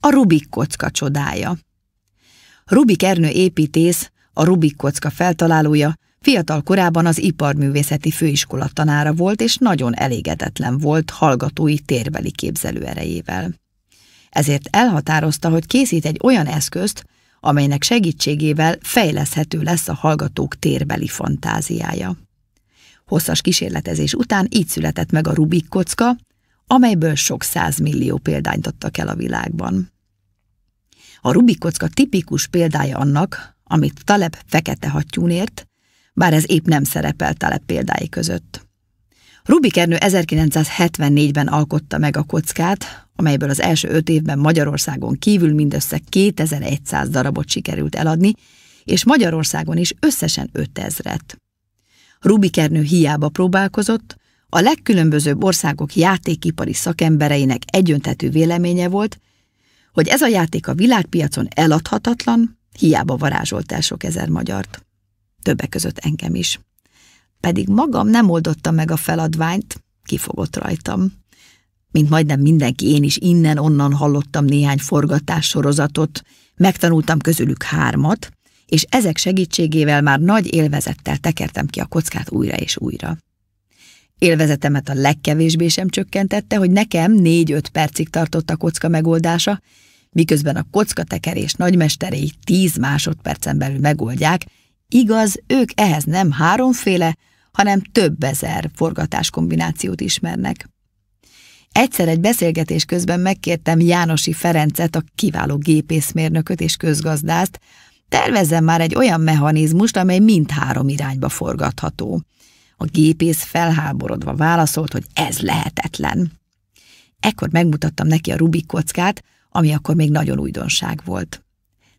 a Rubik kocka csodája. Rubik Ernő építész, a Rubik kocka feltalálója, fiatal korában az iparművészeti főiskola tanára volt, és nagyon elégedetlen volt hallgatói térbeli képzelő erejével. Ezért elhatározta, hogy készít egy olyan eszközt, amelynek segítségével fejleszhető lesz a hallgatók térbeli fantáziája. Hosszas kísérletezés után így született meg a Rubik kocka, amelyből sok százmillió példányt adtak el a világban. A Rubik kocka tipikus példája annak, amit Taleb fekete ért, bár ez épp nem szerepel Taleb példái között. Rubik Ernő 1974-ben alkotta meg a kockát, amelyből az első öt évben Magyarországon kívül mindössze 2100 darabot sikerült eladni, és Magyarországon is összesen 5000-et. Rubik Ernő hiába próbálkozott, a legkülönbözőbb országok játékipari szakembereinek egyöntetű véleménye volt, hogy ez a játék a világpiacon eladhatatlan, hiába varázsolt el sok ezer magyart. Többek között engem is. Pedig magam nem oldotta meg a feladványt, kifogott rajtam. Mint majdnem mindenki, én is innen-onnan hallottam néhány forgatássorozatot, megtanultam közülük hármat, és ezek segítségével már nagy élvezettel tekertem ki a kockát újra és újra. Élvezetemet a legkevésbé sem csökkentette, hogy nekem négy-öt percig tartott a kocka megoldása, miközben a kockatekerés nagymesterei tíz másodpercen belül megoldják, igaz, ők ehhez nem háromféle, hanem több ezer forgatáskombinációt ismernek. Egyszer egy beszélgetés közben megkértem Jánosi Ferencet, a kiváló gépészmérnököt és közgazdást, tervezzem már egy olyan mechanizmust, amely mindhárom irányba forgatható. A gépész felháborodva válaszolt, hogy ez lehetetlen. Ekkor megmutattam neki a Rubik kockát, ami akkor még nagyon újdonság volt.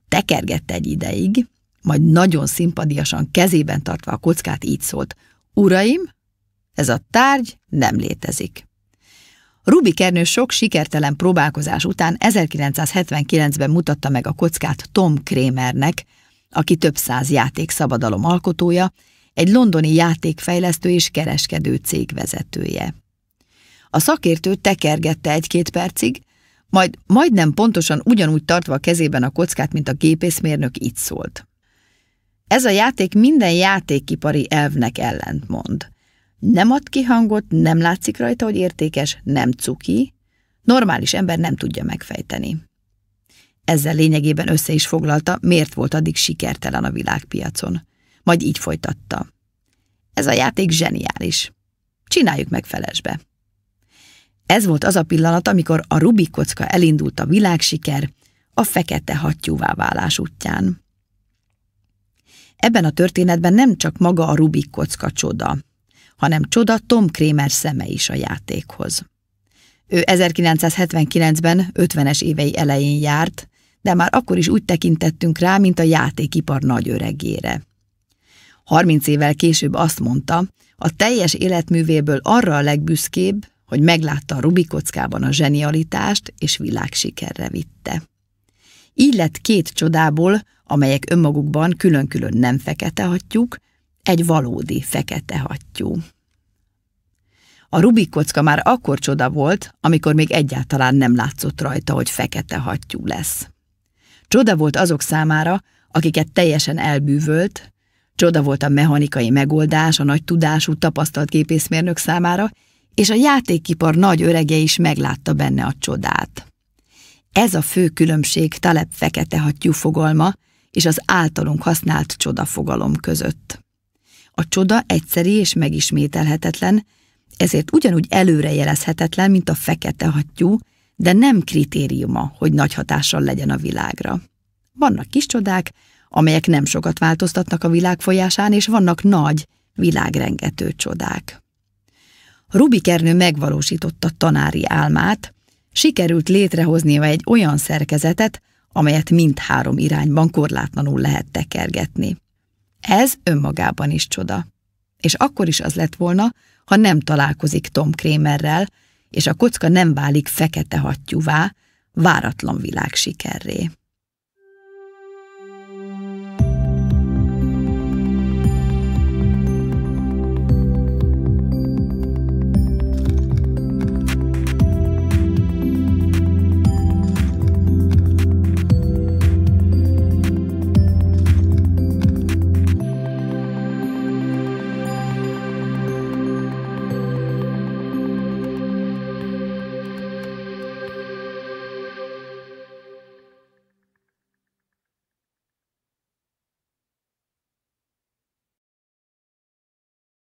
Tekergette egy ideig, majd nagyon szimpadiasan kezében tartva a kockát így szólt. Uraim, ez a tárgy nem létezik. Rubik Kernő sok sikertelen próbálkozás után 1979-ben mutatta meg a kockát Tom Krémernek, aki több száz játék szabadalom alkotója, egy londoni játékfejlesztő és kereskedő cég vezetője. A szakértő tekergette egy-két percig, majd majdnem pontosan ugyanúgy tartva a kezében a kockát, mint a gépészmérnök így szólt. Ez a játék minden játékipari elvnek ellentmond. Nem ad ki hangot, nem látszik rajta, hogy értékes, nem cuki, normális ember nem tudja megfejteni. Ezzel lényegében össze is foglalta, miért volt addig sikertelen a világpiacon majd így folytatta. Ez a játék zseniális. Csináljuk meg felesbe. Ez volt az a pillanat, amikor a Rubik kocka elindult a világsiker a fekete hattyúvá válás útján. Ebben a történetben nem csak maga a Rubik kocka csoda, hanem csoda Tom Kramer szeme is a játékhoz. Ő 1979-ben, 50-es évei elején járt, de már akkor is úgy tekintettünk rá, mint a játékipar nagyöregére. 30 évvel később azt mondta, a teljes életművéből arra a legbüszkébb, hogy meglátta a Rubik kockában a zsenialitást és világsikerre vitte. Így lett két csodából, amelyek önmagukban külön-külön nem fekete hattyúk, egy valódi fekete hattyú. A Rubik kocka már akkor csoda volt, amikor még egyáltalán nem látszott rajta, hogy fekete hattyú lesz. Csoda volt azok számára, akiket teljesen elbűvölt, Csoda volt a mechanikai megoldás a nagy tudású, tapasztalt gépészmérnök számára, és a játékipar nagy örege is meglátta benne a csodát. Ez a fő különbség Taleb fekete hattyú fogalma és az általunk használt csoda fogalom között. A csoda egyszeri és megismételhetetlen, ezért ugyanúgy előrejelezhetetlen, mint a fekete hattyú, de nem kritériuma, hogy nagy hatással legyen a világra. Vannak kis csodák, amelyek nem sokat változtatnak a világ folyásán, és vannak nagy, világrengető csodák. Rubikernő megvalósította tanári álmát, sikerült létrehoznia egy olyan szerkezetet, amelyet mindhárom irányban korlátlanul lehet tekergetni. Ez önmagában is csoda. És akkor is az lett volna, ha nem találkozik Tom Krémerrel, és a kocka nem válik fekete hattyúvá, váratlan világ sikerré.